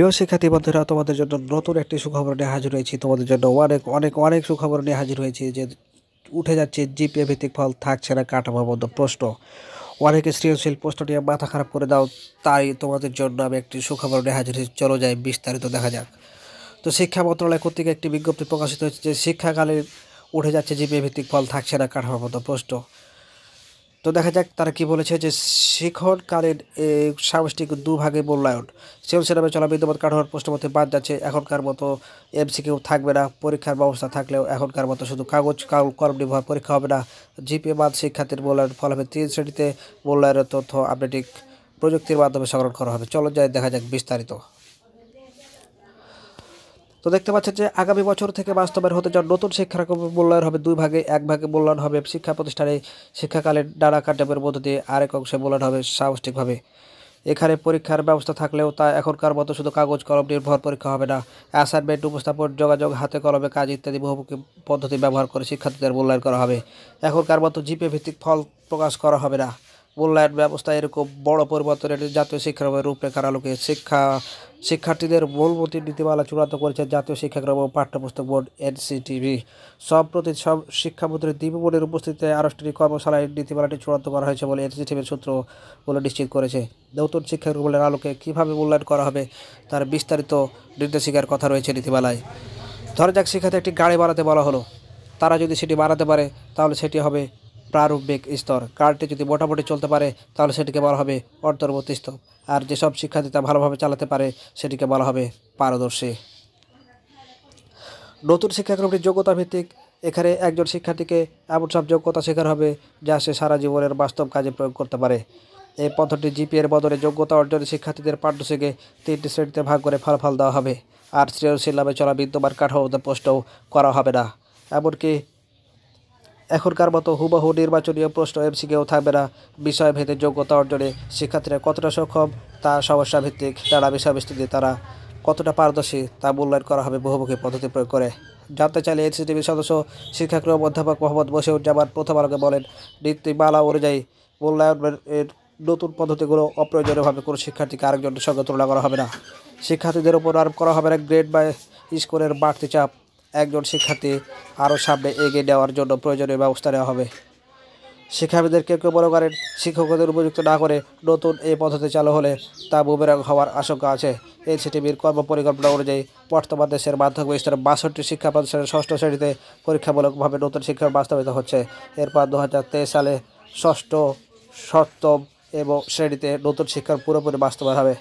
প্রিয় শিক্ষার্থী বন্ধুরা তোমাদের জন্য নতুন একটি সুখবর নিয়ে হাজির হয়েছি তোমাদের জন্য অনেক অনেক অনেক সুখবর নিয়ে হাজির হয়েছি যে উঠে যাচ্ছে জিপিএ ভিত্তিক ফল থাকছে না মধ্যে প্রশ্ন অনেকে সৃজনশীল প্রশ্ন নিয়ে মাথা খারাপ করে দাও তাই তোমাদের জন্য আমি একটি সুখবর নিয়ে হাজির হয়েছি চলো যাই বিস্তারিত দেখা যাক তো শিক্ষা মন্ত্রণালয় কর্তৃক একটি বিজ্ঞপ্তি প্রকাশিত হয়েছে যে শিক্ষাকালে উঠে যাচ্ছে জিপিএ ভিত্তিক ফল থাকছে না কাঠামোবদ্ধ প্রশ্ন তো দেখা যাক তারা কি বলেছে যে কালের সামষ্টিক দুভাগে মূল্যায়ন সেরামে চলা বিদ্যমান কাঠামোর প্রশ্নপত্রে বাদ যাচ্ছে এখনকার মতো এমসি কেউ থাকবে না পরীক্ষার ব্যবস্থা থাকলেও এখনকার মতো শুধু কাগজ কলম নির্ভর পরীক্ষা হবে না জিপিএ বাদ শিক্ষার্থীর মূল্যায়ন ফলাফল তিন শ্রেণীতে মূল্যায়নের তথ্য আপডেটিক প্রযুক্তির মাধ্যমে সংগ্রহ করা হবে চলো যাই দেখা যাক বিস্তারিত তো দেখতে পাচ্ছেন যে আগামী বছর থেকে বাস্তবের হতে যাওয়া নতুন শিক্ষাক্রম মূল্যায়ন হবে দুই ভাগে এক ভাগে মূল্যায়ন হবে শিক্ষা প্রতিষ্ঠানে শিক্ষাকালে ডানা কার্যক্রমের মধ্য দিয়ে আরেক অংশে মূল্যায়ন হবে সামষ্টিকভাবে এখানে পরীক্ষার ব্যবস্থা থাকলেও তা এখনকার মতো শুধু কাগজ কলম নির্ভর পরীক্ষা হবে না অ্যাসাইনমেন্ট উপস্থাপন যোগাযোগ হাতে কলমে কাজ ইত্যাদি বহুমুখী পদ্ধতি ব্যবহার করে শিক্ষার্থীদের মূল্যায়ন করা হবে এখনকার মতো জিপে ভিত্তিক ফল প্রকাশ করা হবে না মূল্যায়ন ব্যবস্থা এরকম বড় পরিবর্তন এনে জাতীয় শিক্ষাক্রমের রূপরেখার আলোকে শিক্ষা শিক্ষার্থীদের মূলমতি নীতিমালা চূড়ান্ত করেছে জাতীয় শিক্ষাক্রম ও পাঠ্যপুস্তক বোর্ড এনসিটিভি সম্প্রতি সব শিক্ষামন্ত্রী দীপমণির উপস্থিতিতে আনুষ্ঠানিক কর্মশালায় নীতিমালাটি চূড়ান্ত করা হয়েছে বলে এনসিটিভির সূত্রগুলো নিশ্চিত করেছে নতুন শিক্ষাক্রমের আলোকে কীভাবে মূল্যায়ন করা হবে তার বিস্তারিত নির্দেশিকার কথা রয়েছে নীতিমালায় ধরা যাক শিক্ষাতে একটি গাড়ি বানাতে বলা হলো তারা যদি সেটি বানাতে পারে তাহলে সেটি হবে প্রারম্ভিক স্তর কার্ডটি যদি মোটামুটি চলতে পারে তাহলে সেটিকে বলা হবে অন্তর্বর্তী স্তর আর যেসব শিক্ষার্থী তা ভালোভাবে চালাতে পারে সেটিকে বলা হবে পারদর্শী নতুন শিক্ষাক্রমটি যোগ্যতা ভিত্তিক এখানে একজন শিক্ষার্থীকে এমন সব যোগ্যতা শেখার হবে যা সে সারা জীবনের বাস্তব কাজে প্রয়োগ করতে পারে এই পদ্ধতি জিপিএর বদলে যোগ্যতা অর্জনের শিক্ষার্থীদের পাঠ্যশ্রেণীকে তিনটি শ্রেণীতে ভাগ করে ফলাফল দেওয়া হবে আর সৃজনশীল নামে চলা বিদ্যমান কাঠামোতে প্রশ্নও করা হবে না এমনকি এখনকার মতো হুবহু নির্বাচনীয় প্রশ্ন এমসিকেও থাকবে না বিষয়ভেদে যোগ্যতা অর্জনে শিক্ষার্থীরা কতটা সক্ষম তা সমস্যা ভিত্তিক নানা বিষয়বস্তুতে তারা কতটা পারদর্শী তা মূল্যায়ন করা হবে বহুমুখী পদ্ধতি প্রয়োগ করে জানতে চাইলে এনসিটিভির সদস্য শিক্ষাক্রম অধ্যাপক মোহাম্মদ বসিউজ্জামান প্রথম আলোকে বলেন নীতিমালা অনুযায়ী মূল্যায়নের নতুন পদ্ধতিগুলো অপ্রয়োজনীয়ভাবে কোনো শিক্ষার্থীকে আরেকজনের সঙ্গে তুলনা করা হবে না শিক্ষার্থীদের উপর আরোপ করা হবে না গ্রেড বা স্কোরের বাড়তি চাপ একজন শিক্ষার্থী আরও সামনে এগিয়ে নেওয়ার জন্য প্রয়োজনীয় ব্যবস্থা নেওয়া হবে শিক্ষার্থীদের কেউ কেউ মনে করেন শিক্ষকদের উপযুক্ত না করে নতুন এই পদ্ধতি চালু হলে তা বুমেরাং হওয়ার আশঙ্কা আছে এনসিটিভির কর্মপরিকল্পনা অনুযায়ী বর্তমান দেশের মাধ্যমিক স্তরে বাষট্টি শিক্ষা প্রতিষ্ঠানের ষষ্ঠ শ্রেণীতে পরীক্ষামূলকভাবে নতুন শিক্ষা বাস্তবায়িত হচ্ছে এরপর দু সালে ষষ্ঠ সপ্তম এবং শ্রেণীতে নতুন শিক্ষার পুরোপুরি বাস্তবায়ন হবে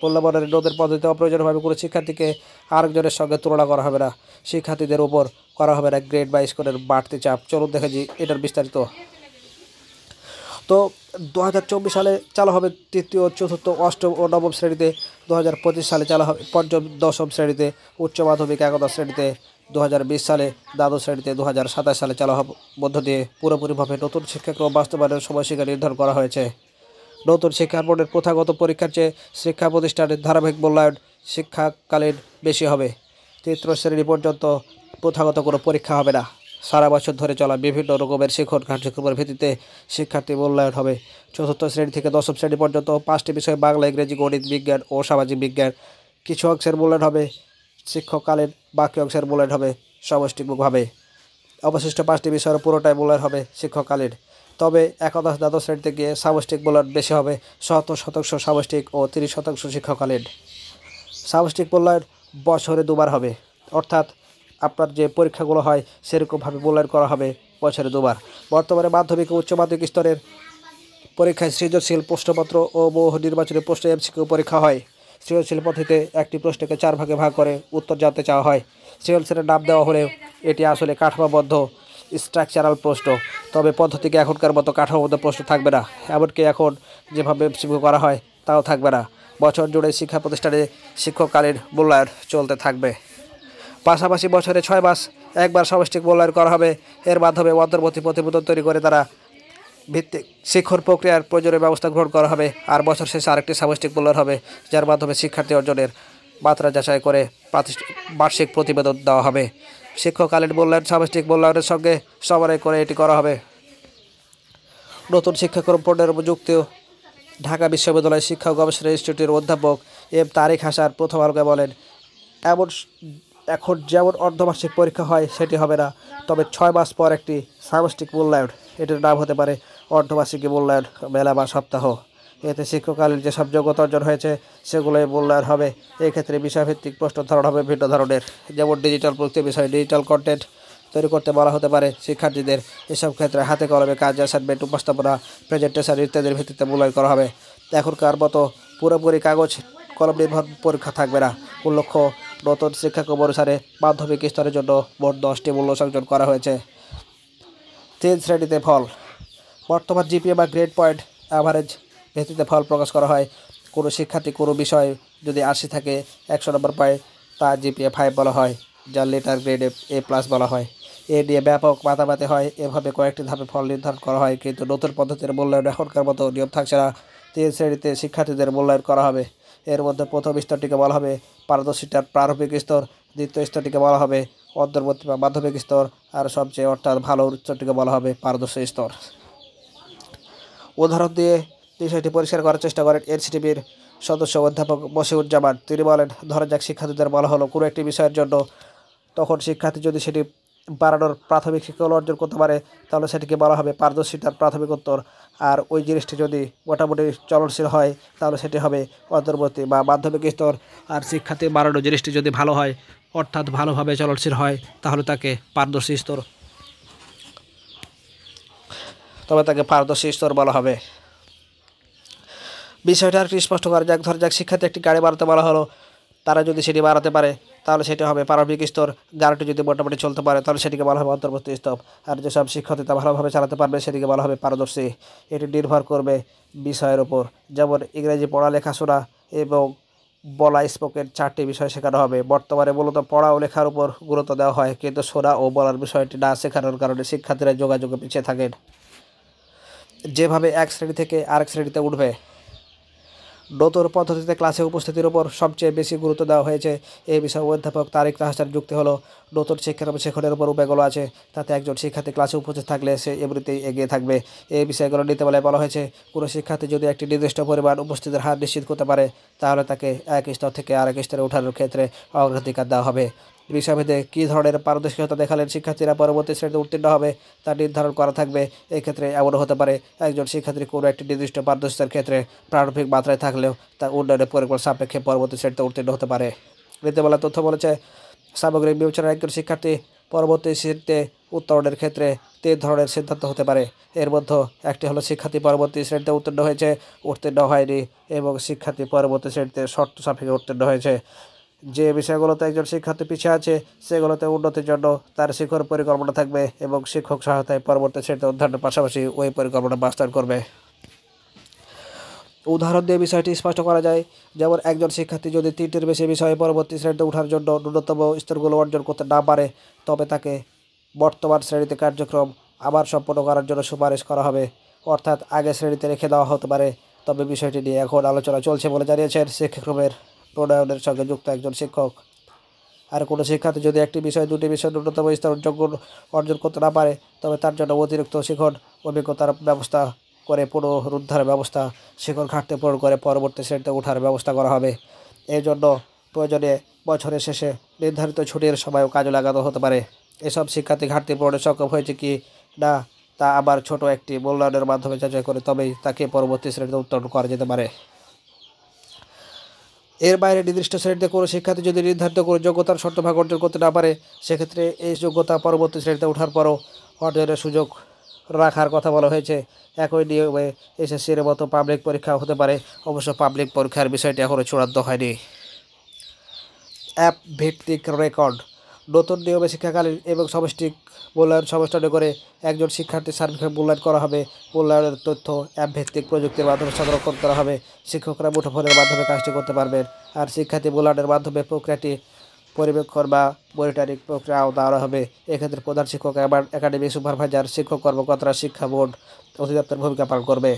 মূল্যবানের নোদের পদ্ধতি অপ্রয়োজনভাবে কোনো শিক্ষার্থীকে আরেকজনের সঙ্গে তুলনা করা হবে না শিক্ষার্থীদের উপর করা হবে না গ্রেড বা স্কোরের বাড়তি চাপ চলুন দেখা যায় এটার বিস্তারিত তো দু সালে চালু হবে তৃতীয় চতুর্থ অষ্টম ও নবম শ্রেণীতে দু সালে চালু হবে পঞ্চম দশম শ্রেণীতে উচ্চ মাধ্যমিক একাদশ শ্রেণীতে দু সালে দ্বাদশ শ্রেণীতে দু সালে চালু হওয়ার মধ্য দিয়ে পুরোপুরিভাবে নতুন শিক্ষাক্রম বাস্তবায়নের সময়সীমা নির্ধারণ করা হয়েছে নতুন শিক্ষা বোর্ডের প্রথাগত পরীক্ষার চেয়ে শিক্ষা প্রতিষ্ঠানের ধারাবাহিক মূল্যায়ন শিক্ষাকালীন বেশি হবে তৃতীয় শ্রেণী পর্যন্ত প্রথাগত কোনো পরীক্ষা হবে না সারা বছর ধরে চলা বিভিন্ন রকমের শিক্ষণ কার্যক্রমের ভিত্তিতে শিক্ষার্থী মূল্যায়ন হবে চতুর্থ শ্রেণী থেকে দশম শ্রেণী পর্যন্ত পাঁচটি বিষয়ে বাংলা ইংরেজি গণিত বিজ্ঞান ও সামাজিক বিজ্ঞান কিছু অংশের মূল্যায়ন হবে শিক্ষককালীন বাকি অংশের মূল্যায়ন হবে সমষ্টিমুখভাবে অবশিষ্ট পাঁচটি বিষয়ের পুরোটাই মূল্যায়ন হবে শিক্ষককালীন তবে একাদশ দ্বাদশ শ্রেণীতে গিয়ে সাবস্টিক বোলার বেশি হবে শত শতাংশ সাবস্টিক ও তিরিশ শতাংশ শিক্ষাকালীন সাবস্টিক বোলার বছরে দুবার হবে অর্থাৎ আপনার যে পরীক্ষাগুলো হয় সেরকমভাবে বোলার করা হবে বছরে দুবার বর্তমানে মাধ্যমিক ও উচ্চ মাধ্যমিক স্তরের পরীক্ষায় সৃজনশীল প্রশ্নপত্র ও বহু নির্বাচনী প্রশ্ন এমসিকিউ পরীক্ষা হয় সৃজনশীল পদ্ধতিতে একটি প্রশ্নকে চার ভাগে ভাগ করে উত্তর জানতে চাওয়া হয় সৃজনশীলের নাম দেওয়া হলেও এটি আসলে কাঠমাবদ্ধ স্ট্রাকচারাল প্রশ্ন তবে পদ্ধতিকে এখনকার মতো কাঠামোগত প্রশ্ন থাকবে না এমনকি এখন যেভাবে শিক্ষক করা হয় তাও থাকবে না বছর জুড়ে শিক্ষা প্রতিষ্ঠানে শিক্ষককালীন মূল্যায়ন চলতে থাকবে পাশাপাশি বছরে ছয় মাস একবার সমষ্টিক মূল্যায়ন করা হবে এর মাধ্যমে অন্তর্বর্তী প্রতিবেদন তৈরি করে তারা ভিত্তিক শিক্ষণ প্রক্রিয়ার প্রয়োজনীয় ব্যবস্থা গ্রহণ করা হবে আর বছর শেষে আরেকটি সামষ্টিক মূল্যায়ন হবে যার মাধ্যমে শিক্ষার্থী অর্জনের মাত্রা যাচাই করে বার্ষিক প্রতিবেদন দেওয়া হবে শিক্ষক আলেট বললেন সামষ্টিক মূল্যায়নের সঙ্গে সমন্বয় করে এটি করা হবে নতুন শিক্ষাক্রম পণ্যের যুক্তিও ঢাকা বিশ্ববিদ্যালয় শিক্ষা গবেষণা ইনস্টিটিউটের অধ্যাপক এম তারিক হাসান প্রথম আলোকে বলেন এমন এখন যেমন অর্ধবার্ষিক পরীক্ষা হয় সেটি হবে না তবে ছয় মাস পর একটি সামষ্টিক মূল্যায়ন এটির নাম হতে পারে অর্ধবার্ষিকী মূল্যায়ন মেলা বা সপ্তাহ এতে শিক্ষকালীন যেসব যোগ্যতা অর্জন হয়েছে সেগুলোই মূল্যায়ন হবে এক্ষেত্রে বিষয়ভিত্তিক প্রশ্ন ধারণ হবে ভিন্ন ধরনের যেমন ডিজিটাল প্রযুক্তি বিষয়ে ডিজিটাল কন্টেন্ট তৈরি করতে বলা হতে পারে শিক্ষার্থীদের এসব ক্ষেত্রে হাতে কলমে কাজ অ্যাসাইনমেন্ট উপস্থাপনা প্রেজেন্টেশন ইত্যাদির ভিত্তিতে মূল্যায়ন করা হবে এখনকার মতো পুরোপুরি কাগজ কলম নির্ভর পরীক্ষা থাকবে না উল্লেখ্য নতুন শিক্ষাক্রম অনুসারে মাধ্যমিক স্তরের জন্য মোট দশটি মূল্য সংযোজন করা হয়েছে তিন শ্রেণীতে ফল বর্তমান জিপিএ বা গ্রেড পয়েন্ট অ্যাভারেজ ভিত্তিতে ফল প্রকাশ করা হয় কোনো শিক্ষার্থী কোনো বিষয় যদি আশি থাকে একশো নম্বর পায় তা জিপিএ ফাইভ বলা হয় যা লেটার গ্রেড এ প্লাস বলা হয় এ নিয়ে ব্যাপক মাতামাতি হয় এভাবে কয়েকটি ধাপে ফল নির্ধারণ করা হয় কিন্তু নতুন পদ্ধতির মূল্যায়ন এখনকার মতো নিয়ম থাকছে না তিন শ্রেণীতে শিক্ষার্থীদের মূল্যায়ন করা হবে এর মধ্যে প্রথম স্তরটিকে বলা হবে পারদর্শিতার প্রারম্ভিক স্তর দ্বিতীয় স্তরটিকে বলা হবে অন্তর্বর্তী বা মাধ্যমিক স্তর আর সবচেয়ে অর্থাৎ ভালো উচ্চটিকে বলা হবে পারদর্শী স্তর উদাহরণ দিয়ে বিষয়টি পরিষ্কার করার চেষ্টা করেন এনসিটিভির সদস্য অধ্যাপক বসিউজ্জামান তিনি বলেন ধরা যাক শিক্ষার্থীদের বলা হলো কোনো একটি বিষয়ের জন্য তখন শিক্ষার্থী যদি সেটি বাড়ানোর প্রাথমিক শিক্ষা অর্জন করতে পারে তাহলে সেটিকে বলা হবে পারদর্শিতার প্রাথমিক উত্তর আর ওই জিনিসটি যদি মোটামুটি চলনশীল হয় তাহলে সেটি হবে অন্তর্বর্তী বা মাধ্যমিক স্তর আর শিক্ষার্থী বাড়ানোর জিনিসটি যদি ভালো হয় অর্থাৎ ভালোভাবে চলনশীল হয় তাহলে তাকে পারদর্শী স্তর তবে তাকে পারদর্শী স্তর বলা হবে বিষয়টা আর স্পষ্ট করা যাক ধর যাক শিক্ষার্থী একটি গাড়ি বাড়াতে বলা হলো তারা যদি সেটি বাড়াতে পারে তাহলে সেটা হবে প্রারম্ভিক স্তর গাড়িটি যদি মোটামুটি চলতে পারে তাহলে সেটিকে বলা হবে অন্তর্বর্তী স্তর আর যেসব শিক্ষার্থী তা ভালোভাবে চালাতে পারবে সেটিকে বলা হবে পারদর্শী এটি নির্ভর করবে বিষয়ের ওপর যেমন ইংরেজি পড়া লেখাশোনা এবং বলা স্পোকেন চারটি বিষয় শেখানো হবে বর্তমানে মূলত পড়া ও লেখার উপর গুরুত্ব দেওয়া হয় কিন্তু শোনা ও বলার বিষয়টি না শেখানোর কারণে শিক্ষার্থীরা যোগাযোগে পিছিয়ে থাকেন যেভাবে এক শ্রেণী থেকে আরেক শ্রেণীতে উঠবে নতুন পদ্ধতিতে ক্লাসে উপস্থিতির উপর সবচেয়ে বেশি গুরুত্ব দেওয়া হয়েছে এই বিষয়ে অধ্যাপক তারিক তাহাসার যুক্তি হলো নতুন শিক্ষার শেখনের উপর উপায়গুলো আছে তাতে একজন শিক্ষার্থী ক্লাসে উপস্থিত থাকলে সে এমনিতেই এগিয়ে থাকবে এই বিষয়গুলো নিতে বলে বলা হয়েছে কোনো শিক্ষার্থী যদি একটি নির্দিষ্ট পরিমাণ উপস্থিতির হার নিশ্চিত করতে পারে তাহলে তাকে এক স্তর থেকে আরেক স্তরে ওঠানোর ক্ষেত্রে অগ্রাধিকার দেওয়া হবে বিষয়ভেদে কী ধরনের পারদর্শিকতা দেখালেন শিক্ষার্থীরা পরবর্তী শ্রেণীতে উত্তীর্ণ হবে তা নির্ধারণ করা থাকবে এক্ষেত্রে এমনও হতে পারে একজন শিক্ষার্থী কোনো একটি নির্দিষ্ট পারদর্শিতার ক্ষেত্রে প্রারম্ভিক মাত্রায় থাকলেও তা উন্নয়নের পরিকল্পনা সাপেক্ষে পরবর্তী শ্রেণীতে উত্তীর্ণ হতে পারে নীতিমালা তথ্য বলেছে সামগ্রিক বিবেচনার একজন শিক্ষার্থী পরবর্তী শ্রেণীতে উত্তরণের ক্ষেত্রে তিন ধরনের সিদ্ধান্ত হতে পারে এর মধ্যে একটি হলো শিক্ষার্থী পরবর্তী শ্রেণীতে উত্তীর্ণ হয়েছে উত্তীর্ণ হয়নি এবং শিক্ষার্থী পরবর্তী শ্রেণীতে শর্ত সাপেক্ষে উত্তীর্ণ হয়েছে যে বিষয়গুলোতে একজন শিক্ষার্থী পিছিয়ে আছে সেগুলোতে উন্নতির জন্য তার শিক্ষক পরিকল্পনা থাকবে এবং শিক্ষক সহায়তায় পরবর্তী শ্রেণীতে অধ্যয়নের পাশাপাশি ওই পরিকল্পনা বাস্তবায়ন করবে উদাহরণ দিয়ে বিষয়টি স্পষ্ট করা যায় যেমন একজন শিক্ষার্থী যদি তিনটির বেশি বিষয়ে পরবর্তী শ্রেণীতে ওঠার জন্য ন্যূনতম স্তরগুলো অর্জন করতে না পারে তবে তাকে বর্তমান শ্রেণীতে কার্যক্রম আবার সম্পন্ন করার জন্য সুপারিশ করা হবে অর্থাৎ আগে শ্রেণীতে রেখে দেওয়া হতে পারে তবে বিষয়টি নিয়ে এখন আলোচনা চলছে বলে জানিয়েছেন শিক্ষক্রমের প্রণয়নের সঙ্গে যুক্ত একজন শিক্ষক আর কোনো শিক্ষার্থী যদি একটি বিষয় দুটি বিষয় ন্যূনতম স্তর যোগ্য অর্জন করতে না পারে তবে তার জন্য অতিরিক্ত শিখন অভিজ্ঞতার ব্যবস্থা করে পুনরুদ্ধার ব্যবস্থা শিখন ঘাটতে পূরণ করে পরবর্তী শ্রেণীতে ওঠার ব্যবস্থা করা হবে এই জন্য প্রয়োজনে বছরের শেষে নির্ধারিত ছুটির সময়ও কাজে লাগানো হতে পারে এসব শিক্ষার্থী ঘাটতি পূরণে সক্ষম হয়েছে কি না তা আবার ছোট একটি মূল্যায়নের মাধ্যমে যাচাই করে তবেই তাকে পরবর্তী শ্রেণীতে উত্তরণ করা যেতে পারে এর বাইরে নির্দিষ্ট শ্রেণীতে কোনো শিক্ষার্থী যদি নির্ধারিত কোনো যোগ্যতার শর্তভাগ অর্জন করতে না পারে সেক্ষেত্রে এই যোগ্যতা পরবর্তী শ্রেণীতে ওঠার পরও অর্জনের সুযোগ রাখার কথা বলা হয়েছে একই নিয়মে এসএসসির মতো পাবলিক পরীক্ষা হতে পারে অবশ্য পাবলিক পরীক্ষার বিষয়টি এখনও চূড়ান্ত হয়নি অ্যাপ ভিত্তিক রেকর্ড নতুন নিয়মে শিক্ষাকালীন এবং সমষ্টিক মূল্যায়ন সমষ্টি করে একজন শিক্ষার্থী সার্ভিক মূল্যায়ন করা হবে মূল্যায়নের তথ্য অ্যাপ ভিত্তিক প্রযুক্তির মাধ্যমে সংরক্ষণ করা হবে শিক্ষকরা মুঠোফোনের মাধ্যমে কাজটি করতে পারবেন আর শিক্ষার্থী মূল্যায়নের মাধ্যমে প্রক্রিয়াটি পরিবেক্ষণ বা মনিটারিং প্রক্রিয়া আওতা হবে এক্ষেত্রে প্রধান শিক্ষক এবার একাডেমিক সুপারভাইজার শিক্ষক কর্মকর্তারা শিক্ষা বোর্ড অধিদপ্তরের ভূমিকা পালন করবে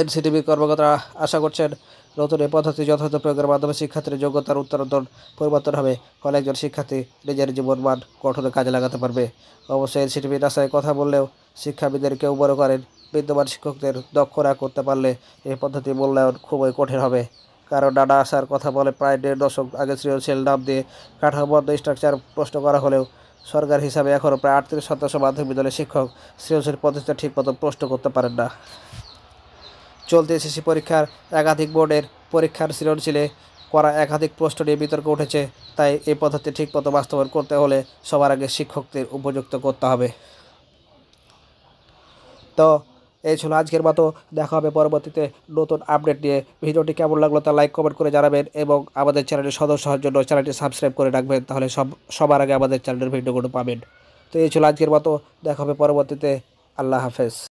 এনসিটিভি কর্মকর্তারা আশা করছেন নতুন এই পদ্ধতি যথাযথ প্রয়োগের মাধ্যমে শিক্ষার্থীর যোগ্যতার উত্তরোত্তর পরিবর্তন হবে ফলে একজন শিক্ষার্থী নিজের জীবন মান কঠোরে কাজে লাগাতে পারবে অবশ্য এনসিটিভি নাসায় কথা বললেও শিক্ষাবিদের কেউ বড় করেন বিদ্যমান শিক্ষকদের দক্ষ না করতে পারলে এই পদ্ধতি মূল্যায়ন খুবই কঠিন হবে কারণ নানা আসার কথা বলে প্রায় দেড় দশক আগে সৃজনশীল নাম দিয়ে কাঠামোবদ্ধ স্ট্রাকচার প্রশ্ন করা হলেও সরকার হিসাবে এখনও প্রায় আটত্রিশ শতাংশ মাধ্যমিক বিদ্যালয়ের শিক্ষক সৃজনশীল পদ্ধতিতে ঠিকমতো প্রশ্ন করতে পারেন না চলতি এসএসসি পরীক্ষার একাধিক বোর্ডের পরীক্ষার সৃজনশীলে করা একাধিক প্রশ্ন নিয়ে বিতর্ক উঠেছে তাই এই পদ্ধতি মতো বাস্তবায়ন করতে হলে সবার আগে শিক্ষকদের উপযুক্ত করতে হবে তো এই ছিল আজকের মতো দেখা হবে পরবর্তীতে নতুন আপডেট নিয়ে ভিডিওটি কেমন লাগলো তা লাইক কমেন্ট করে জানাবেন এবং আমাদের চ্যানেলের সদস্য হওয়ার জন্য চ্যানেলটি সাবস্ক্রাইব করে রাখবেন তাহলে সব সবার আগে আমাদের চ্যানেলের ভিডিওগুলো পাবেন তো এই ছিল আজকের মতো দেখা হবে পরবর্তীতে আল্লাহ হাফেজ